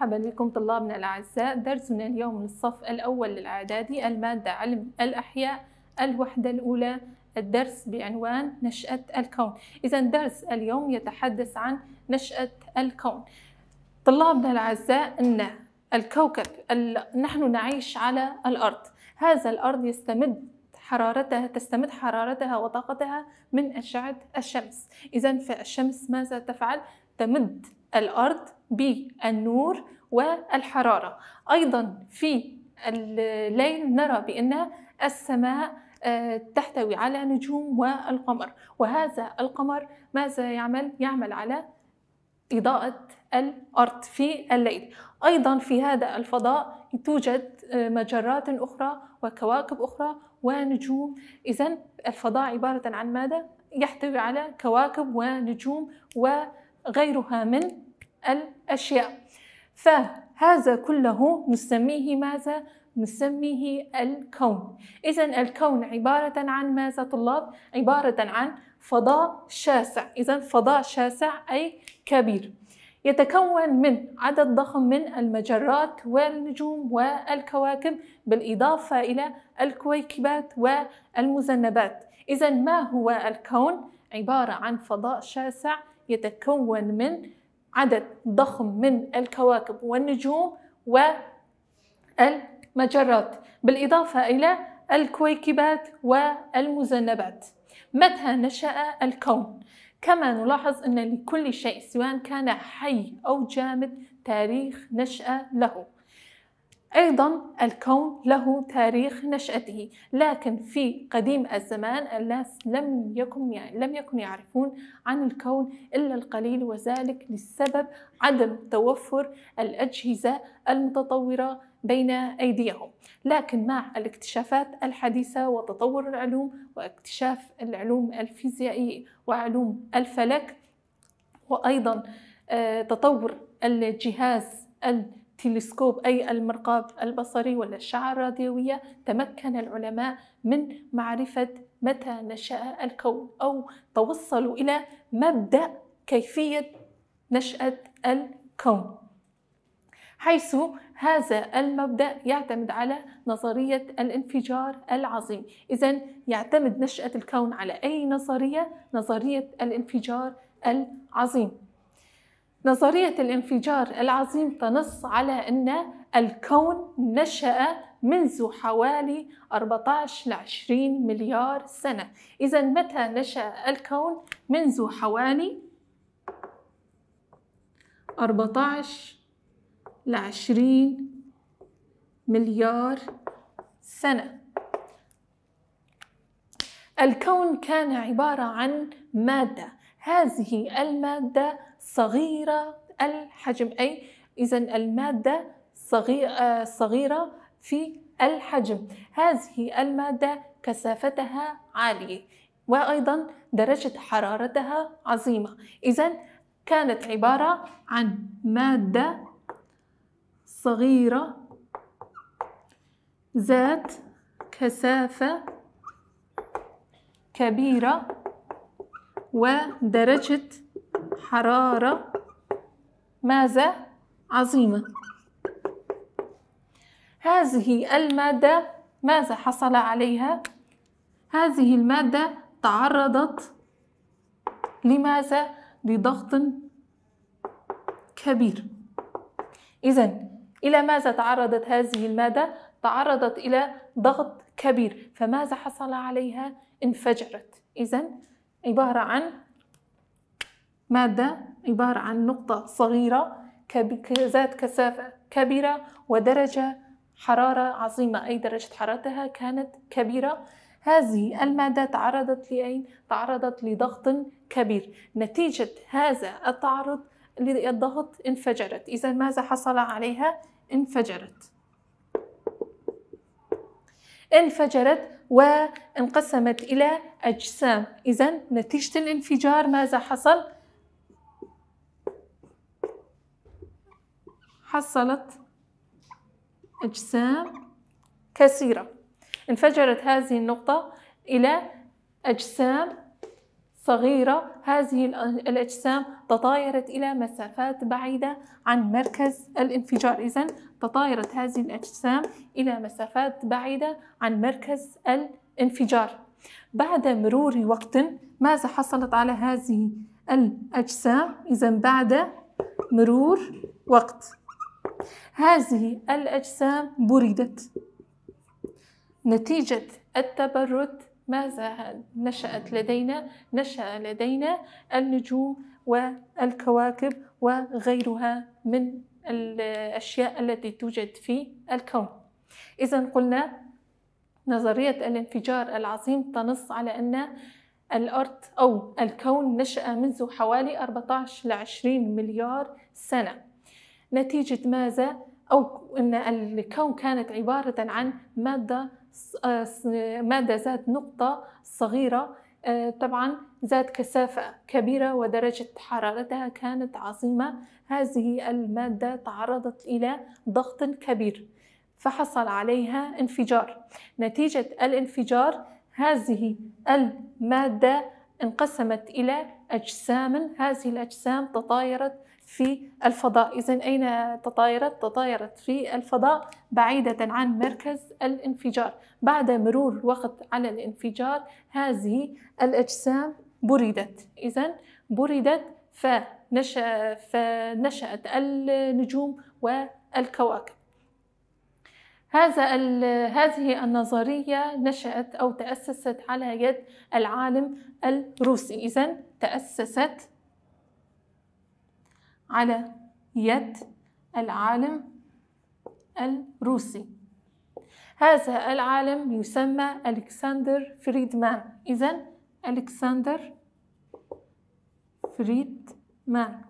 مرحبا بكم طلابنا الأعزاء درسنا اليوم للصف الأول للإعدادي المادة علم الأحياء الوحدة الأولى الدرس بعنوان نشأة الكون إذا درس اليوم يتحدث عن نشأة الكون طلابنا الأعزاء أن الكوكب نحن نعيش على الأرض هذا الأرض يستمد حرارتها تستمد حرارتها وطاقتها من أشعة الشمس إذا فالشمس ماذا تفعل؟ تمد الأرض بالنور والحرارة أيضا في الليل نرى بأن السماء آه، تحتوي على نجوم والقمر وهذا القمر ماذا يعمل؟ يعمل على إضاءة الأرض في الليل أيضا في هذا الفضاء توجد آه، مجرات أخرى وكواكب أخرى ونجوم إذا الفضاء عبارة عن ماذا؟ يحتوي على كواكب ونجوم وغيرها من الأشياء فهذا كله نسميه ماذا؟ نسميه الكون إذا الكون عبارة عن ماذا طلاب؟ عبارة عن فضاء شاسع إذا فضاء شاسع أي كبير يتكون من عدد ضخم من المجرات والنجوم والكواكب بالإضافة إلى الكويكبات والمذنبات إذا ما هو الكون؟ عبارة عن فضاء شاسع يتكون من عدد ضخم من الكواكب والنجوم والمجرات بالإضافة إلى الكويكبات والمذنبات متى نشأ الكون؟ كما نلاحظ أن لكل شيء سواء كان حي أو جامد تاريخ نشأة له أيضا الكون له تاريخ نشأته لكن في قديم الزمان الناس لم يكن يعني لم يكن يعرفون عن الكون إلا القليل وذلك لسبب عدم توفر الأجهزة المتطورة بين أيديهم لكن مع الاكتشافات الحديثة وتطور العلوم واكتشاف العلوم الفيزيائية وعلوم الفلك وأيضا آه، تطور الجهاز تلسكوب أي المرقاب البصري ولا الشعر الراديوية تمكن العلماء من معرفة متى نشأ الكون أو توصلوا إلى مبدأ كيفية نشأة الكون حيث هذا المبدأ يعتمد على نظرية الانفجار العظيم إذا يعتمد نشأة الكون على أي نظرية؟ نظرية الانفجار العظيم نظرية الانفجار العظيم تنص على أن الكون نشأ منذ حوالي 14 ل 20 مليار سنة إذا متى نشأ الكون؟ منذ حوالي 14 ل 20 مليار سنة الكون كان عبارة عن مادة هذه المادة صغيرة الحجم أي إذا المادة صغيرة في الحجم هذه المادة كثافتها عالية وأيضا درجة حرارتها عظيمة إذا كانت عبارة عن مادة صغيرة ذات كثافة كبيرة ودرجة حرارة ماذا عظيمة هذه المادة ماذا حصل عليها؟ هذه المادة تعرضت لماذا؟ لضغط كبير إذا إلى ماذا تعرضت هذه المادة؟ تعرضت إلى ضغط كبير فماذا حصل عليها؟ انفجرت إذا عبارة عن مادة عبارة عن نقطة صغيرة ذات كثافة كبيرة ودرجة حرارة عظيمة أي درجة حرارتها كانت كبيرة هذه المادة تعرضت لأين؟ تعرضت لضغط كبير نتيجة هذا التعرض للضغط انفجرت إذا ماذا حصل عليها؟ انفجرت انفجرت وانقسمت إلى أجسام إذا نتيجة الانفجار ماذا حصل؟ حصلت أجسام كثيرة انفجرت هذه النقطة إلى أجسام صغيرة هذه الأجسام تطايرت إلى مسافات بعيدة عن مركز الانفجار إذا تطايرت هذه الأجسام إلى مسافات بعيدة عن مركز الانفجار بعد مرور وقت ماذا حصلت على هذه الأجسام إذا بعد مرور وقت هذه الأجسام بردت نتيجة التبرد ماذا نشأت لدينا؟ نشأ لدينا النجوم والكواكب وغيرها من الأشياء التي توجد في الكون إذا قلنا نظرية الانفجار العظيم تنص على أن الأرض أو الكون نشأ منذ حوالي 14 ل 20 مليار سنة نتيجة ماذا؟ أو أن الكون كانت عبارة عن مادة آه، مادة ذات نقطة صغيرة آه، طبعا ذات كثافة كبيرة ودرجة حرارتها كانت عظيمة هذه المادة تعرضت إلى ضغط كبير فحصل عليها انفجار نتيجة الانفجار هذه المادة انقسمت إلى أجسام هذه الأجسام تطايرت في الفضاء إذا أين تطايرت؟ تطايرت في الفضاء بعيدة عن مركز الانفجار بعد مرور وقت على الانفجار هذه الأجسام بردت إذا بردت فنشأ فنشأت النجوم والكواكب هذا هذه النظرية نشأت أو تأسست على يد العالم الروسي إذا تأسست على يد العالم الروسي هذا العالم يسمى ألكسندر فريدمان إذا ألكسندر فريدمان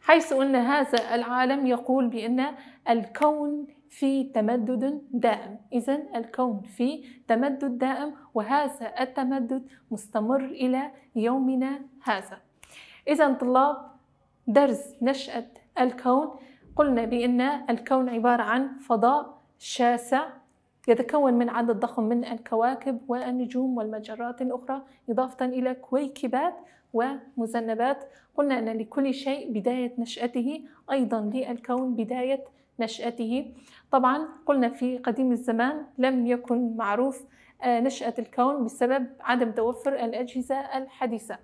حيث أن هذا العالم يقول بأن الكون في تمدد دائم إذا الكون في تمدد دائم وهذا التمدد مستمر إلى يومنا هذا إذا طلاب درس نشأة الكون قلنا بأن الكون عبارة عن فضاء شاسع يتكون من عدد ضخم من الكواكب والنجوم والمجرات الأخرى إضافة إلى كويكبات ومذنبات قلنا أن لكل شيء بداية نشأته أيضا للكون بداية نشأته طبعا قلنا في قديم الزمان لم يكن معروف آه، نشأة الكون بسبب عدم توفر الأجهزة الحديثة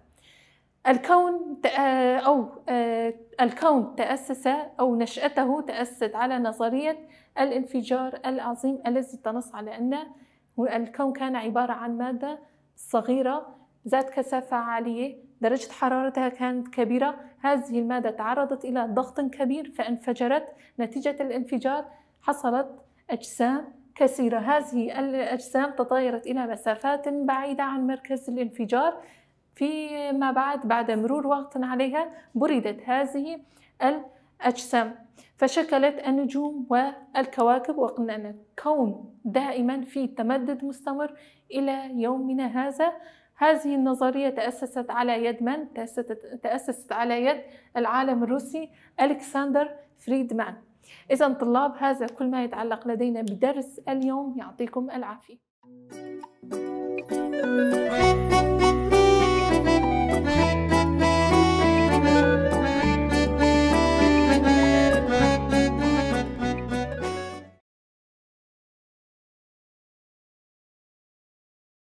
الكون آه، أو آه، الكون تأسس أو نشأته تأسست على نظرية الانفجار العظيم الذي تنص على أن الكون كان عبارة عن مادة صغيرة ذات كثافة عالية درجة حرارتها كانت كبيرة هذه المادة تعرضت إلى ضغط كبير فانفجرت نتيجة الانفجار حصلت أجسام كثيرة هذه الأجسام تطايرت إلى مسافات بعيدة عن مركز الانفجار فيما بعد بعد مرور وقت عليها بردت هذه الأجسام فشكلت النجوم والكواكب وقلنا أن الكون دائما في تمدد مستمر إلى يومنا هذا هذه النظرية تأسست على يد من؟ تأسست, تأسست على يد العالم الروسي ألكسندر فريدمان إذا طلاب هذا كل ما يتعلق لدينا بدرس اليوم يعطيكم العافية thank you